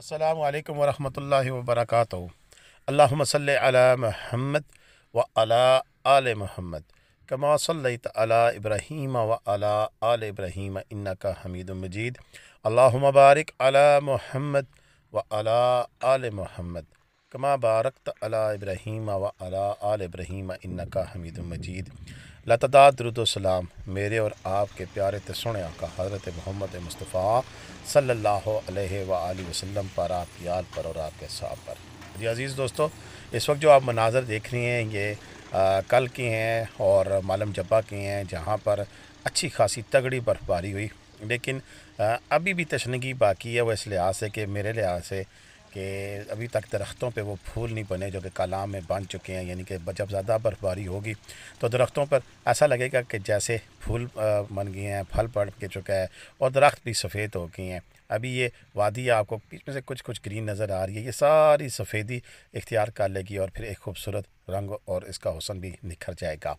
अल्लाम वरहमल वबरक अल्लाम अला महमद व अला आल महमद कमा सल्लत अला इब्राहीम व अला आल इब्राहीम इन्नका हमीद मजीद अल्लाह मबारक अला महमद व अला आल महमद कमा बारक अला इब्राहिम व अला इनका हमीद मजीद लतदा दरुदोसलाम मेरे और आपके प्यारे सुने का हज़रत मोहम्मद मुस्तफ़ा सल्ला वसम पर आपकी याद पर और आपके साहब पर जी अज़ीज़ दोस्तों इस वक्त जो आप मनाजर देख रही हैं ये आ, कल की हैं और मालम जब्बा की हैं जहाँ पर अच्छी खासी तगड़ी बर्फ़बारी हुई लेकिन आ, अभी भी तशनगी बाकी है वह इस लिहाज से कि मेरे लिहाज से कि अभी तक दरख्तों पर वो फूल नहीं बने जो कि कलाम में बन चुके हैं यानी कि जब ज़्यादा बर्फबारी होगी तो दरख्तों पर ऐसा लगेगा कि जैसे फूल बन गए हैं फल पड़ के चुका है और दरख्त भी सफ़ेद हो गए हैं अभी ये वादी आपको बीच में से कुछ कुछ ग्रीन नज़र आ रही है ये सारी सफ़ेदी इख्तियार कर लेगी और फिर एक खूबसूरत रंग और इसका हुसन भी निखर जाएगा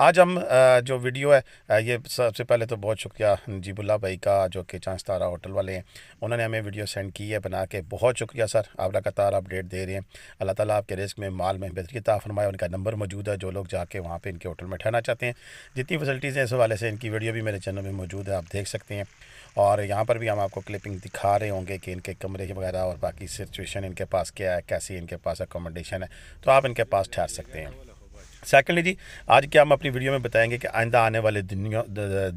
आज हम जो वीडियो है ये सबसे पहले तो बहुत शुक्रिया जीबुल्ला भाई का जो कि चांस तारा होटल वाले हैं उन्होंने हमें वीडियो सेंड की है बना के बहुत शुक्रिया सर आप लगातार अपडेट दे रहे हैं अल्लाह ताला आपके रिस्क में माल में बेहतरी ताफ़ फरमाए उनका नंबर मौजूद है जो लोग जाके वहाँ पर इनके होटल में ठहरना चाहते हैं जितनी फैसिलिटीज़ हैं इस हवाले से इनकी वीडियो भी मेरे चैनल में मौजूद है आप देख सकते हैं और यहाँ पर भी हम आपको क्लिपिंग दिखा रहे होंगे कि इनके कमरे वगैरह और बाकी सिचुएशन इनके पास क्या है कैसी इनके पास अकोमोडेशन है तो आप इनके पास ठहर सकते हैं सेकेंडली जी आज क्या हम अपनी वीडियो में बताएंगे कि आइंदा आने वाले दिनों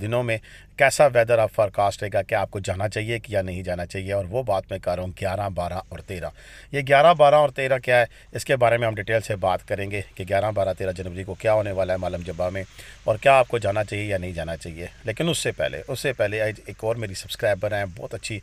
दिनों में कैसा वेदर आप फॉरकास्ट रहेगा क्या आपको जाना चाहिए कि या नहीं जाना चाहिए और वो बात मैं कर रहा हूँ ग्यारह बारह और तेरह ये ग्यारह बारह और तेरह क्या है इसके बारे में हम डिटेल से बात करेंगे कि ग्यारह बारह तेरह जनवरी को क्या होने वाला है मालम जब्बा में और क्या आपको जाना चाहिए या नहीं जाना चाहिए लेकिन उससे पहले उससे पहले एक और मेरी सब्सक्राइबर हैं बहुत अच्छी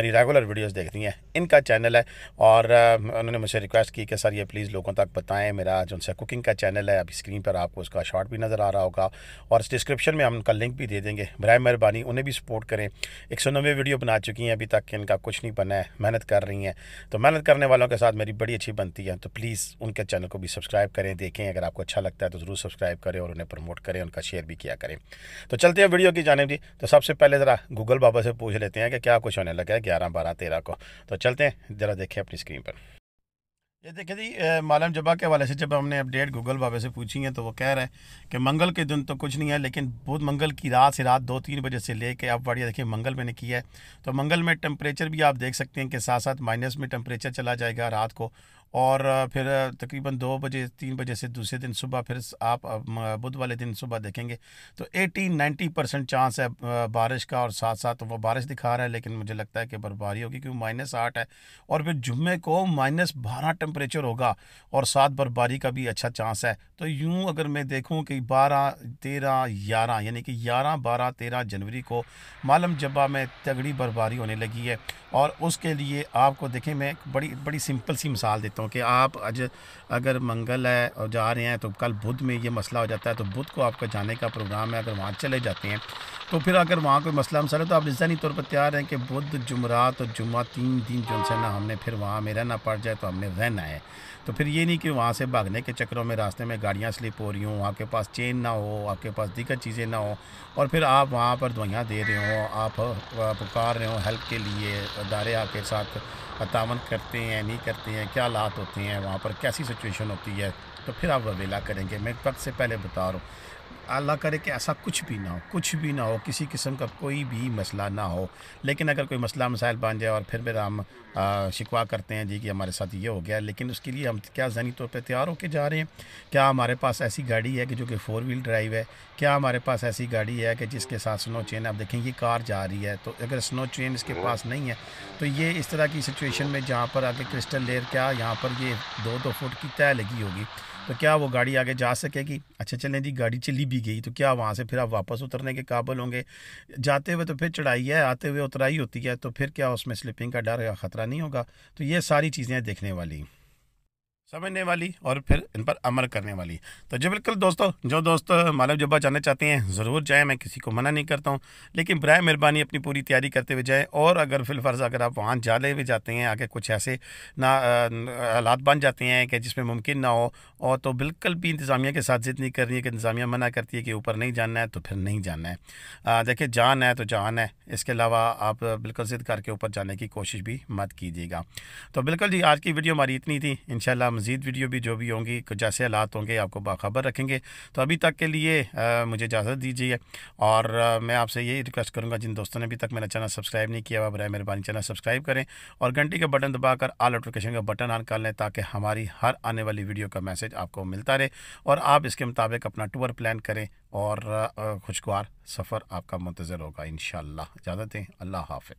मेरी रेगुलर वीडियोज़ देखती हैं इनका चैनल है और उन्होंने मुझसे रिक्वेस्ट की कि सर ये प्लीज़ लोगों तक बताएँ मेरा जो उनसे कुकिंग का चैनल है अभी स्क्रीन पर आपको उसका शॉर्ट भी नज़र आ रहा होगा और इस डिस्क्रिप्शन में हम उनका लिंक भी दे देंगे बर मेहरबानी उन्हें भी सपोर्ट करें एक सौ नब्बे वीडियो बना चुकी हैं अभी तक इनका कुछ नहीं बना है मेहनत कर रही हैं तो मेहनत करने वालों के साथ मेरी बड़ी अच्छी बनती है तो प्लीज़ उनके चैनल को भी सब्सक्राइब करें देखें अगर आपको अच्छा लगता है तो ज़रूर सब्सक्राइब करें और उन्हें प्रमोट करें उनका शेयर भी किया करें तो चलते हैं वीडियो की जाने जी तो सबसे पहले ज़रा गूगल बाबा से पूछ लेते हैं कि क्या कुछ होने लगा है ग्यारह बारह तेरह को तो चलते हैं ज़रा देखें अपनी स्क्रीन पर ये देखिए जी मालम जबा के हवाले से जब हमने अपडेट गूगल बाबे से पूछी है तो वो कह रहा है कि मंगल के दिन तो कुछ नहीं है लेकिन बुध मंगल की रात से रात दो तीन बजे से लेके आप बढ़िया देखिए मंगल मैंने किया है तो मंगल में टेम्परेचर भी आप देख सकते हैं कि साथ साथ माइनस में टेम्परेचर चला जाएगा रात को और फिर तकरीबन दो बजे तीन बजे से दूसरे दिन सुबह फिर आप बुध वाले दिन सुबह देखेंगे तो 80 90 परसेंट चांस है बारिश का और साथ साथ वो बारिश दिखा रहा है लेकिन मुझे लगता है कि बर्फबारी होगी क्योंकि माइनस आठ है और फिर जुम्मे को माइनस बारह टेम्परेचर होगा और साथ बर्फबारी का भी अच्छा चांस है तो यूँ अगर मैं देखूँ कि बारह तेरह ग्यारह यानी कि ग्यारह बारह तेरह जनवरी को मालम जब्बा में तगड़ी बर्फबारी होने लगी है और उसके लिए आपको देखें मैं बड़ी बड़ी सिंपल सी मिसाल देता हूँ सकता हूँ कि आप आज अगर मंगल है और जा रहे हैं तो कल बुध में ये मसला हो जाता है तो बुध को आपका जाने का प्रोग्राम है अगर वहाँ चले जाते हैं तो फिर अगर वहाँ कोई मसला मसला तो आप निजानी तौर पर तैयार हैं कि बुध जुमरात और जुम्मा तीन दिन जो है ना हमने फिर वहाँ में रहना पड़ जाए तो हमने रहना है तो फिर ये नहीं कि वहाँ से भागने के चक्करों में रास्ते में गाड़ियाँ स्लिप हो रही वहाँ आपके पास चेन ना हो आपके पास दिक्कत चीज़ें ना हो और फिर आप वहाँ पर दवाइयाँ दे रहे हो आप पुकार रहे हो हेल्प के लिए अदारे आपके साथ तावन करते हैं नहीं करते हैं क्या हालात होते हैं वहाँ पर कैसी सिचुएशन होती है तो फिर आप वेला करेंगे मैं वक्त से पहले बता रहा हूँ अल्लाह करे कि ऐसा कुछ भी ना हो कुछ भी ना हो किसी किस्म का कोई भी मसला ना हो लेकिन अगर कोई मसला मसाइल बन जाए और फिर फिर हम शिकवा करते हैं जी कि हमारे साथ ये हो गया लेकिन उसके लिए हम क्या जहनी तौर पर तैयार होकर जा रहे हैं क्या हमारे पास ऐसी गाड़ी है कि जो कि फ़ोर व्हील ड्राइव है क्या हमारे पास ऐसी गाड़ी है कि जिसके साथ स्नो चेन आप देखें ये कार जा रही है तो अगर स्नो चेन इसके पास नहीं है तो ये इस तरह की सिचुएशन में जहाँ पर आगे क्रिस्टल लेर क्या यहाँ पर ये दो दो फुट की तय लगी होगी तो क्या वो गाड़ी आगे जा सकेगी अच्छा चलें जी गाड़ी चली भी गई तो क्या वहाँ से फिर आप वापस उतरने के काबल होंगे जाते हुए तो फिर चढ़ाई है आते हुए उतराई होती है तो फिर क्या उसमें स्लिपिंग का डर या ख़तरा नहीं होगा तो ये सारी चीज़ें देखने वाली समझने वाली और फिर इन पर अमल करने वाली तो जी बिल्कुल दोस्तों जो दोस्त मालव जब्बा जाना चाहते हैं ज़रूर जाएं मैं किसी को मना नहीं करता हूँ लेकिन बर मेहरबानी अपनी पूरी तैयारी करते हुए जाएँ और अगर फिलफर्ज़ अगर आप वहाँ जाले भी जाते हैं आगे कुछ ऐसे ना हालात बन जाते हैं कि जिसमें मुमकिन ना हो और तो बिल्कुल भी इंतज़ामिया के साथ जिद नहीं करनी है कि इंतज़ामिया मना करती है कि ऊपर नहीं जानना है तो फिर नहीं जाना है देखिए जान है तो जान है इसके अलावा आप बिल्कुल ज़िद करके ऊपर जाने की कोशिश भी मत कीजिएगा तो बिल्कुल जी आज की वीडियो हमारी इतनी थी इन मज़ीद वीडियो भी जो भी होंगी जैसे हालात होंगे आपको बाखबर रखेंगे तो अभी तक के लिए आ, मुझे इजाज़त दीजिए और आ, मैं आपसे यही रिक्वेस्ट करूँगा जिन दोस्तों ने अभी तक मेरा चैनल सब्सक्राइब नहीं किया बरए मेहरबानी चैनल सब्सक्राइब करें और घंटी का बटन दबाकर आल नोटिफिकेशन का बटन ऑन कर लें ताकि हमारी हर आने वाली वीडियो का मैसेज आपको मिलता रहे और आप इसके मुताबिक अपना टूर प्लान करें और खुशगवार सफ़र आपका मुंतज़र होगा इन शाला इजाज़त दें अल्लाह हाफ